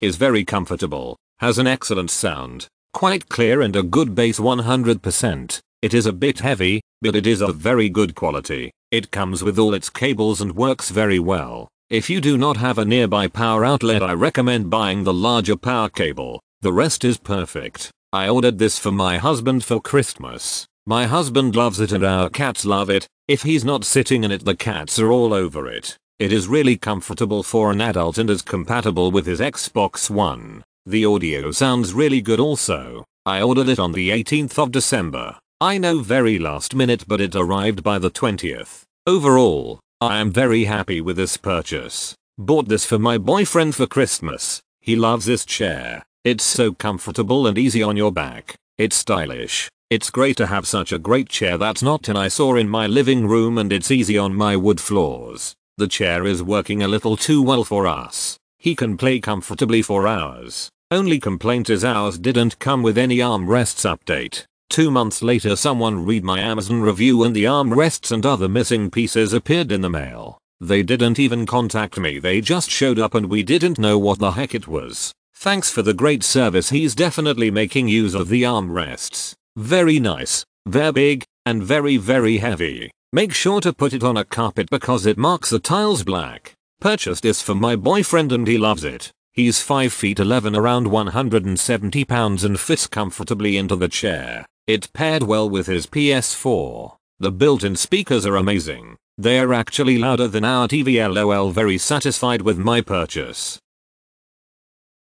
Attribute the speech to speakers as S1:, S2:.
S1: Is very comfortable, has an excellent sound, quite clear and a good bass 100%. It is a bit heavy, but it is of very good quality. It comes with all its cables and works very well. If you do not have a nearby power outlet I recommend buying the larger power cable. The rest is perfect. I ordered this for my husband for Christmas. My husband loves it and our cats love it. If he's not sitting in it the cats are all over it. It is really comfortable for an adult and is compatible with his Xbox One. The audio sounds really good also. I ordered it on the 18th of December. I know very last minute but it arrived by the 20th. Overall, I am very happy with this purchase. Bought this for my boyfriend for Christmas. He loves this chair. It's so comfortable and easy on your back. It's stylish. It's great to have such a great chair that's not an eyesore in my living room and it's easy on my wood floors. The chair is working a little too well for us. He can play comfortably for hours. Only complaint is ours didn't come with any armrests update. Two months later someone read my Amazon review and the armrests and other missing pieces appeared in the mail. They didn't even contact me they just showed up and we didn't know what the heck it was. Thanks for the great service he's definitely making use of the armrests. Very nice. They're big, and very very heavy. Make sure to put it on a carpet because it marks the tiles black. Purchased this for my boyfriend and he loves it. He's 5 feet 11 around 170 pounds and fits comfortably into the chair. It paired well with his PS4. The built-in speakers are amazing. They are actually louder than our TV lol very satisfied with my purchase.